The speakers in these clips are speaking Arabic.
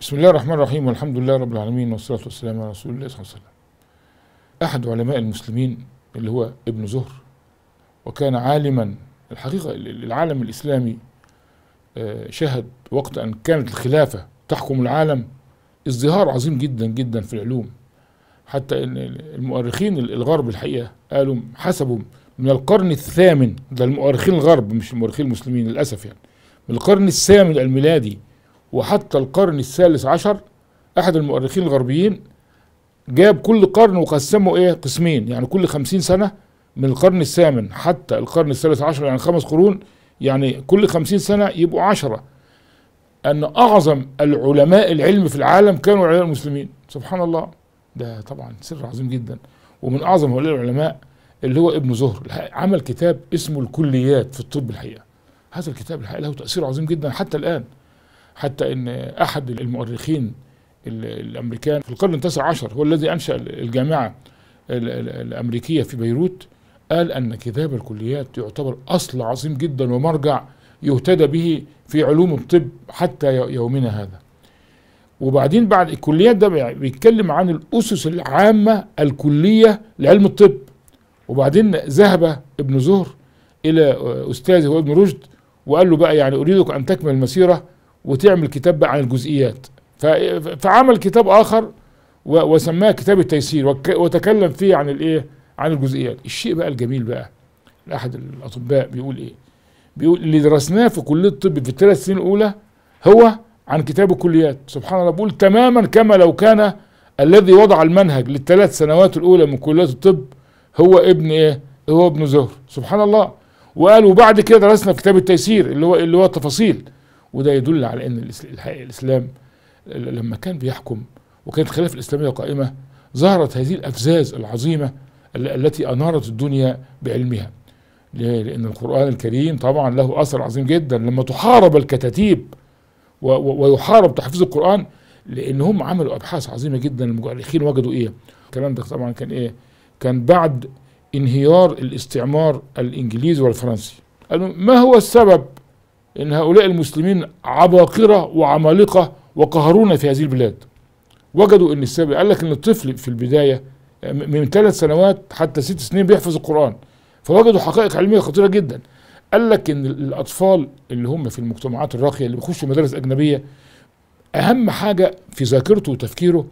بسم الله الرحمن الرحيم والحمد لله رب العالمين والصلاة والسلام على رسول الله صلى الله عليه وسلم أحد علماء المسلمين اللي هو ابن زهر وكان عالما الحقيقة العالم الإسلامي آه، شهد وقت أن كانت الخلافة تحكم العالم ازدهار عظيم جدا جدا في العلوم حتى ان المؤرخين الغرب الحقيقه قالوا حسبوا من القرن الثامن ده المؤرخين الغرب مش المؤرخين المسلمين للأسف يعني من القرن الثامن الميلادي وحتى القرن الثالث عشر أحد المؤرخين الغربيين جاب كل قرن وقسمه إيه قسمين يعني كل خمسين سنة من القرن الثامن حتى القرن الثالث عشر يعني خمس قرون يعني كل خمسين سنة يبقوا عشرة أن أعظم العلماء العلم في العالم كانوا علماء المسلمين سبحان الله ده طبعا سر عظيم جدا ومن أعظم هؤلاء العلماء اللي هو ابن زهر عمل كتاب اسمه الكليات في الطب الحقيقه هذا الكتاب الحقيقه له تاثير عظيم جدا حتى الان حتى ان احد المؤرخين الامريكان في القرن التاسع عشر هو الذي انشا الجامعه الامريكيه في بيروت قال ان كتاب الكليات يعتبر اصل عظيم جدا ومرجع يهتدى به في علوم الطب حتى يومنا هذا وبعدين بعد الكليات ده بيتكلم عن الاسس العامه الكليه لعلم الطب وبعدين ذهب ابن زهر إلى أستاذه ابن رشد وقال له بقى يعني أريدك أن تكمل المسيرة وتعمل كتاب بقى عن الجزئيات فعمل كتاب آخر وسماه كتاب التيسير وتكلم فيه عن الإيه عن الجزئيات الشيء بقى الجميل بقى لاحد الأطباء بيقول إيه بيقول اللي درسناه في كلية الطب في الثلاث سنين الأولى هو عن كتاب الكليات سبحان الله بيقول تماما كما لو كان الذي وضع المنهج للثلاث سنوات الأولى من كليه الطب هو ابن ايه هو ابن زهر سبحان الله وقال وبعد كده درسنا في كتاب التيسير اللي هو اللي هو التفاصيل وده يدل على ان الاسلام لما كان بيحكم وكانت الخلافه الاسلاميه قائمه ظهرت هذه الافزاز العظيمه التي انارت الدنيا بعلمها لان القران الكريم طبعا له اثر عظيم جدا لما تحارب الكتاتيب ويحارب تحفيظ القران لان هم عملوا ابحاث عظيمه جدا المؤرخين وجدوا ايه الكلام ده طبعا كان ايه كان بعد انهيار الاستعمار الانجليزي والفرنسي ما هو السبب ان هؤلاء المسلمين عباقرة وعمالقة وقهرونا في هذه البلاد وجدوا ان السبب قال لك ان الطفل في البداية من ثلاث سنوات حتى ست سنين بيحفظ القرآن فوجدوا حقائق علمية خطيرة جدا قال لك ان الاطفال اللي هم في المجتمعات الراقية اللي بيخشوا مدارس اجنبية اهم حاجة في ذاكرته وتفكيره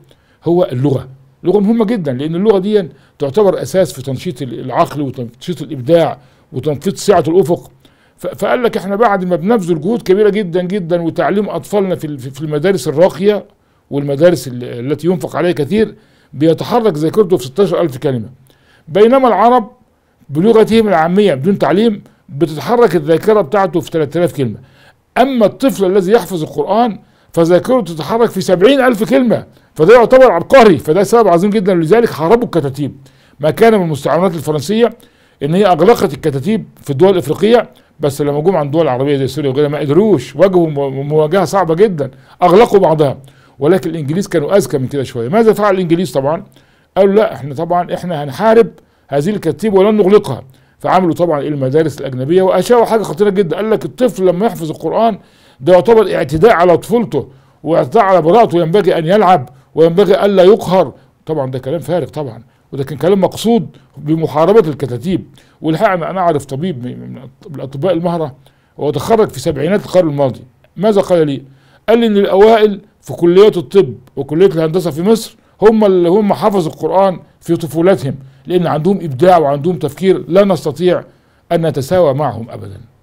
هو اللغة لغه مهمه جدا لان اللغه دي تعتبر اساس في تنشيط العقل وتنشيط الابداع وتنفيذ سعه الافق فقال لك احنا بعد ما بنبذل جهود كبيره جدا جدا وتعليم اطفالنا في في المدارس الراقيه والمدارس التي ينفق عليها كثير بيتحرك ذاكرته في 16000 كلمه بينما العرب بلغتهم العاميه بدون تعليم بتتحرك الذاكره بتاعته في 3000 كلمه اما الطفل الذي يحفظ القران فذاكرته تتحرك في سبعين ألف كلمة فده يعتبر عبقري فده سبب عظيم جدا لذلك حاربوا الكتاتيب ما كان من المستعمرات الفرنسية ان هي اغلقت الكتاتيب في الدول الافريقيه بس لما جم عند الدول العربيه زي سوريا وغيرها ما قدروش واجهوا مواجهه صعبه جدا اغلقوا بعضها ولكن الانجليز كانوا اذكى من كده شويه ماذا فعل الانجليز طبعا قالوا لا احنا طبعا احنا هنحارب هذه الكتاتيب ولن نغلقها فعملوا طبعا المدارس الاجنبيه واشاعوا حاجه خطيره جدا قال لك الطفل لما يحفظ القران ده يعتبر اعتداء على طفولته واعتداء على براءته ينبغي ان يلعب وينبغي الا يقهر طبعا ده كلام فارغ طبعا وده كان كلام مقصود بمحاربه الكتاتيب والحقيقه انا اعرف طبيب من الاطباء المهره وهو تخرج في سبعينات القرن الماضي ماذا قال لي؟ قال لي ان الاوائل في كليات الطب وكليه الهندسه في مصر هم اللي هم حفظوا القران في طفولتهم لان عندهم ابداع وعندهم تفكير لا نستطيع ان نتساوى معهم ابدا